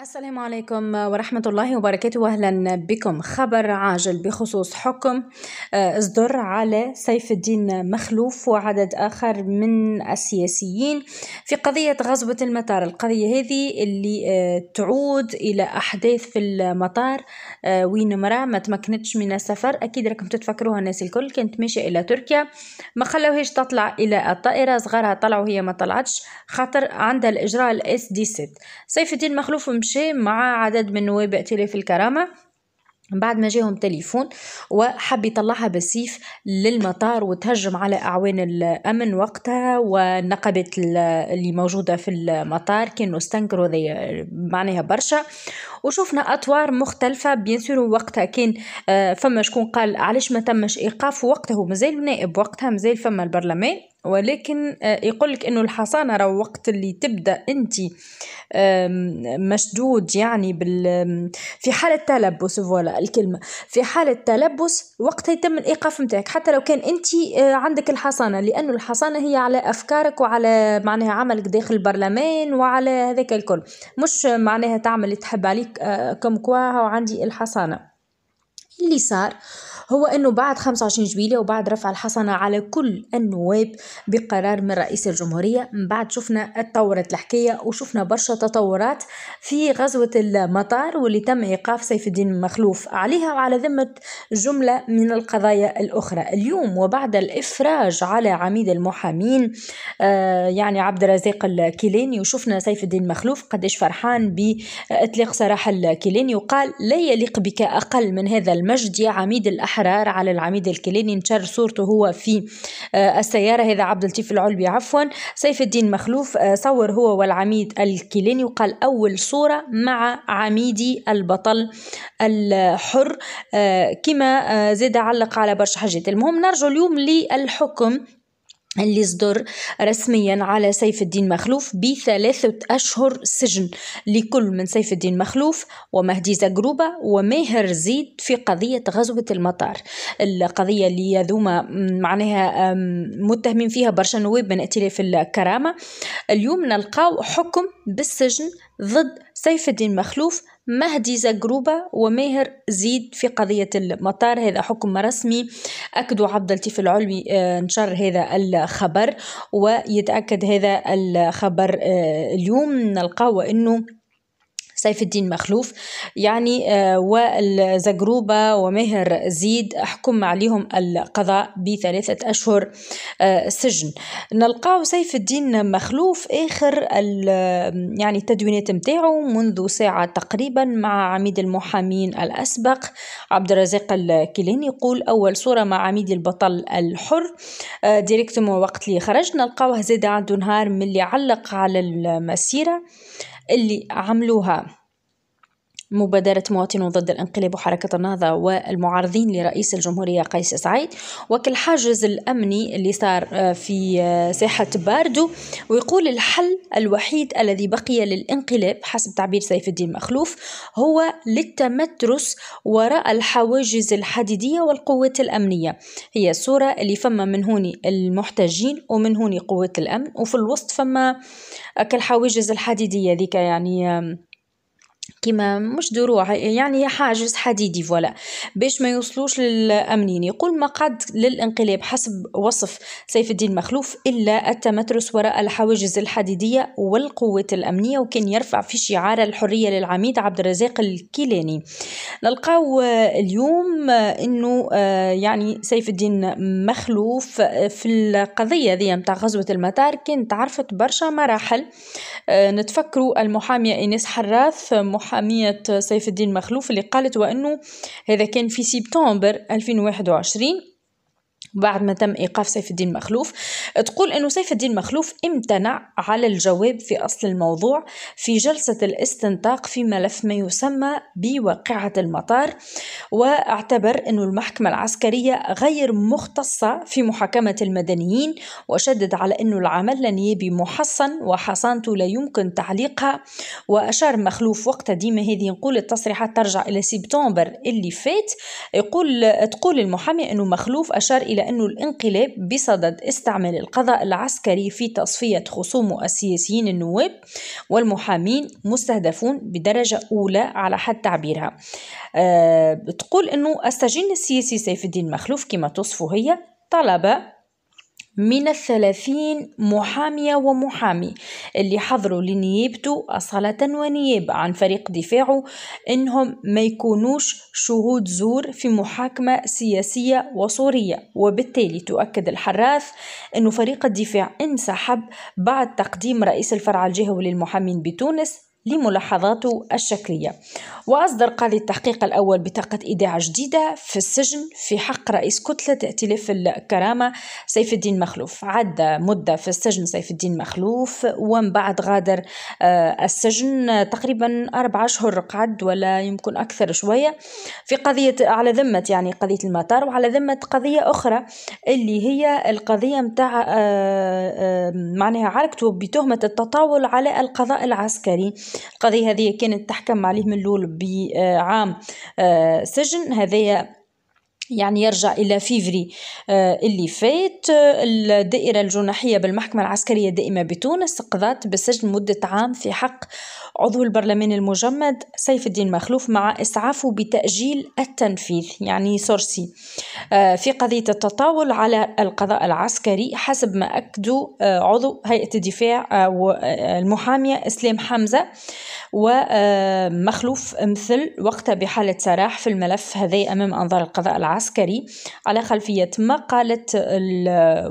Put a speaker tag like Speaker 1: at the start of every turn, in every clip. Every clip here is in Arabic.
Speaker 1: السلام عليكم ورحمة الله وبركاته وأهلا بكم خبر عاجل بخصوص حكم آه، إصدر على سيف الدين مخلوف وعدد آخر من السياسيين في قضية غزوة المطار القضية هذه اللي آه، تعود إلى أحداث في المطار آه، وين مرأة ما تمكنتش من السفر أكيد راكم تتفكروها الناس الكل كانت ماشية إلى تركيا ما خلوهاش تطلع إلى الطائرة صغارها طلعوا هي ما طلعتش خاطر عندها الإجراء الاس دي سيف الدين مخلوف مشي مع عدد من نواب ائتلاف الكرامة بعد ما جاهم تليفون وحب يطلعها بالسيف للمطار وتهجم على اعوان الامن وقتها والنقابات اللي موجوده في المطار كانوا استنكروا معناها برشا وشفنا اطوار مختلفه بيان سور وقتها كان آه، فما شكون قال علاش ما تمش ايقاف وقتها هو مازال نائب وقتها مازال فما البرلمان ولكن آه، يقول لك انه الحصانه راه وقت اللي تبدا انت مشدود يعني بال في حاله تلبس فوالا الكلمه في حاله تلبس وقتها يتم الايقاف نتاعك حتى لو كان انت آه، عندك الحصانه لانه الحصانه هي على افكارك وعلى معناها عملك داخل البرلمان وعلى هذاك الكل مش معناها تعمل اللي تحب عليك آه، كم كوا وعندي الحصانه اللي صار هو أنه بعد 25 جويلية وبعد رفع الحصنة على كل النواب بقرار من رئيس الجمهورية من بعد شفنا التطورة الحكاية وشفنا برشا تطورات في غزوة المطار واللي تم إيقاف سيف الدين مخلوف عليها وعلى ذمة جملة من القضايا الأخرى اليوم وبعد الإفراج على عميد المحامين آه، يعني عبد الرزاق الكيلاني وشفنا سيف الدين مخلوف قديش فرحان بإطلاق سراح الكيلاني وقال لا يليق بك أقل من هذا المجد يا عميد الأحد الأحرار على العميد الكليني نشر صورته هو في آه، السيارة هذا عبد اللطيف العلبي عفوا سيف الدين مخلوف آه، صور هو والعميد الكليني وقال أول صورة مع عميدي البطل الحر آه، كما زاد علق على برشا حاجات المهم نرجع اليوم للحكم اللي صدر رسميا على سيف الدين مخلوف بثلاثة أشهر سجن لكل من سيف الدين مخلوف ومهدي زقروبة وماهر زيد في قضية غزوة المطار القضية اللي يذوم معناها متهمين فيها برشا نواب من ائتلاف الكرامة اليوم نلقاو حكم بالسجن ضد سيف الدين مخلوف مهدي زجروبة وماهر زيد في قضية المطار هذا حكم رسمي أكدوا عبد اللطيف العلوي آه، نشر هذا الخبر ويتأكد هذا الخبر آه، اليوم نلقاو أنه سيف الدين مخلوف يعني آه، والزجروبة ومهر زيد حكم عليهم القضاء بثلاثة أشهر آه، سجن نلقاو سيف الدين مخلوف آخر يعني التدوينات متاعه منذ ساعة تقريبا مع عميد المحامين الأسبق عبد الرزاق الكيلاني يقول أول صورة مع عميد البطل الحر آه، ديريكتوم وقت لي خرج نلقاوه زاد عنده نهار من اللي علق على المسيرة اللي عملوها مبادرة مواطنون ضد الانقلاب وحركة النهضة والمعارضين لرئيس الجمهورية قيس سعيد وكالحاجز الأمني اللي صار آه، في آه، ساحة باردو ويقول الحل الوحيد الذي بقي للانقلاب حسب تعبير سيف الدين مخلوف هو للتمترس وراء الحواجز الحديدية والقوات الأمنية هي الصورة اللي فما من هوني المحتجين ومن هوني قوات الأمن وفي الوسط فما كالحواجز الحديدية ذيك يعني كيما مش دروع يعني حاجز حديدي فوالا باش ما يوصلوش للامنين يقول يعني. ما قد للانقلاب حسب وصف سيف الدين مخلوف الا التمترس وراء الحواجز الحديديه والقوات الامنيه وكان يرفع في شعار الحريه للعميد عبد الرزاق الكيلاني نلقاو اليوم انه آه، يعني سيف الدين مخلوف في القضيه ذي نتاع غزوه المطار كانت عرفت برشا مراحل آه، نتفكروا المحاميه انس حراث محامية سيف الدين مخلوف اللي قالت وأنه هذا كان في سبتمبر 2021 بعد ما تم ايقاف سيف الدين مخلوف تقول انه سيف الدين مخلوف امتنع على الجواب في اصل الموضوع في جلسه الاستنطاق في ملف ما يسمى بواقعه المطار واعتبر انه المحكمه العسكريه غير مختصه في محاكمه المدنيين وشدد على انه العمل النيابي محصن وحصانته لا يمكن تعليقها واشار مخلوف وقتها ديما هذه نقول التصريحات ترجع الى سبتمبر اللي فات يقول تقول المحامي انه مخلوف اشار الى إلى أن الانقلاب بصدد استعمال القضاء العسكري في تصفية خصوم السياسيين النواب والمحامين مستهدفون بدرجة أولى على حد تعبيرها أه بتقول أنه السجين السياسي سيف الدين مخلوف كما تصفه هي طلب من الثلاثين محامية ومحامي اللي حضروا لنيابته أصالة ونيابة عن فريق دفاعه إنهم ما يكونوش شهود زور في محاكمة سياسية وصورية وبالتالي تؤكد الحراث أن فريق الدفاع انسحب بعد تقديم رئيس الفرع الجهوي للمحامين بتونس لملاحظاته الشكلية وأصدر قاضي التحقيق الأول بطاقة إيداع جديدة في السجن في حق رئيس كتلة ائتلاف الكرامة سيف الدين مخلوف عدى مدة في السجن سيف الدين مخلوف ومن بعد غادر آه، السجن تقريبا أربع أشهر قعد ولا يمكن أكثر شوية في قضية على ذمة يعني قضية المطار وعلى ذمة قضية أخرى اللي هي القضية متاع آه، آه، معناها عركته بتهمة التطاول على القضاء العسكري القضية هذه كانت تحكم عليه من الأول بعام آه، آه، سجن هذايا يعني يرجع إلى فيفري آه، اللي فات آه، الدائرة الجناحية بالمحكمة العسكرية الدائمة بتونس قضت بالسجن مدة عام في حق عضو البرلمان المجمد سيف الدين مخلوف مع إسعافه بتأجيل التنفيذ يعني سورسي آه، في قضية التطاول على القضاء العسكري حسب ما أكدوا عضو هيئة الدفاع المحامية إسلام حمزة ومخلوف مثل وقتها بحالة سراح في الملف هذا أمام أنظار القضاء العسكري العسكري على خلفية ما قالت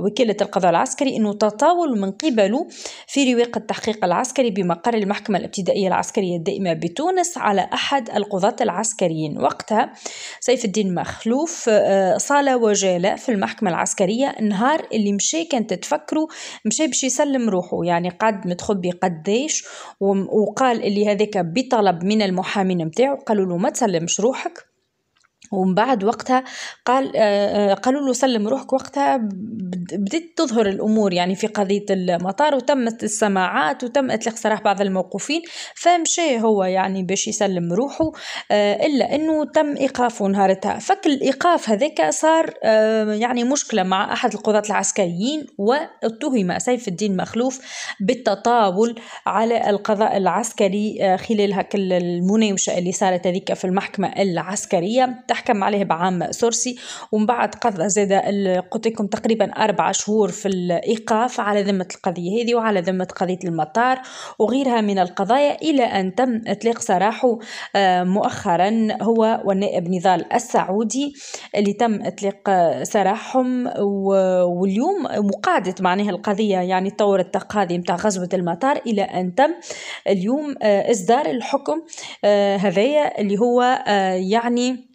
Speaker 1: وكالة القضاء العسكري أنه تطاول من قبله في رواق التحقيق العسكري بمقر المحكمة الابتدائية العسكرية الدائمة بتونس على أحد القضاة العسكريين وقتها سيف الدين مخلوف آه، صالة وجالة في المحكمة العسكرية نهار اللي مشى كانت تتفكروا مشى باش يسلم روحه يعني قعد متخبي قديش وقال اللي هذاك بطلب من المحامين نتاعو قالوا له ما تسلمش روحك ومن بعد وقتها قال آه، آه، قالوا له سلم روحك وقتها بدأت تظهر الأمور يعني في قضية المطار وتمت السماعات وتم إطلاق سراح بعض الموقوفين فمشى هو يعني باش يسلم روحه آه، إلا أنه تم إيقافه نهارتها فك الإيقاف هذاك صار يعني مشكلة مع أحد القضاة العسكريين واتهم سيف الدين مخلوف بالتطاول على القضاء العسكري خلال هك المناوشة اللي صارت هذيك في المحكمة العسكرية تحكم عليه بعام سورسي ومن بعد قضى زاد قلت لكم تقريبا أربع شهور في الإيقاف على ذمة القضية هذه وعلى ذمة قضية المطار وغيرها من القضايا إلى أن تم إطلاق سراحه آه، مؤخرا هو والنائب نضال السعودي اللي تم إطلاق سراحهم واليوم مقادة معناها القضية يعني طور التقاضي متاع غزوة المطار إلى أن تم اليوم آه، إصدار الحكم آه، هذايا اللي هو يعني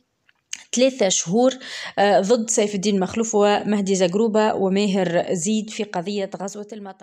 Speaker 1: ثلاثة شهور آه، ضد سيف الدين مخلوف ومهدي زقروبة وماهر زيد في قضية غزوة المطار